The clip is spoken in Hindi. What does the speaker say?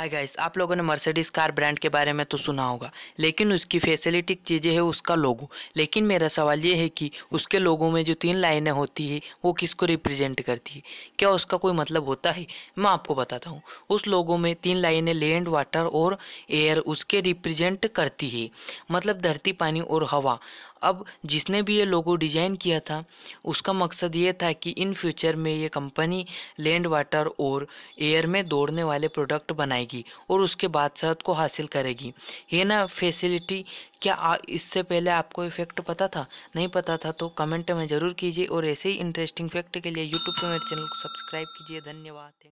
हाय गाइस आप लोगों ने मर्सिडीज कार ब्रांड के बारे में तो सुना होगा लेकिन उसकी फैसिलिटी चीज़ें है उसका लोगो लेकिन मेरा सवाल ये है कि उसके लोगों में जो तीन लाइनें होती है वो किसको रिप्रेजेंट करती है क्या उसका कोई मतलब होता है मैं आपको बताता हूँ उस लोगों में तीन लाइनें लैंड वाटर और एयर उसके रिप्रेजेंट करती है मतलब धरती पानी और हवा अब जिसने भी ये लोगो डिज़ाइन किया था उसका मकसद ये था कि इन फ्यूचर में ये कंपनी लैंड वाटर और एयर में दौड़ने वाले प्रोडक्ट बनाएगी और उसके बादशाहत को हासिल करेगी ये ना फैसिलिटी क्या इससे पहले आपको इफेक्ट पता था नहीं पता था तो कमेंट में ज़रूर कीजिए और ऐसे ही इंटरेस्टिंग फैक्ट के लिए यूट्यूब पर मेरे चैनल को सब्सक्राइब कीजिए धन्यवाद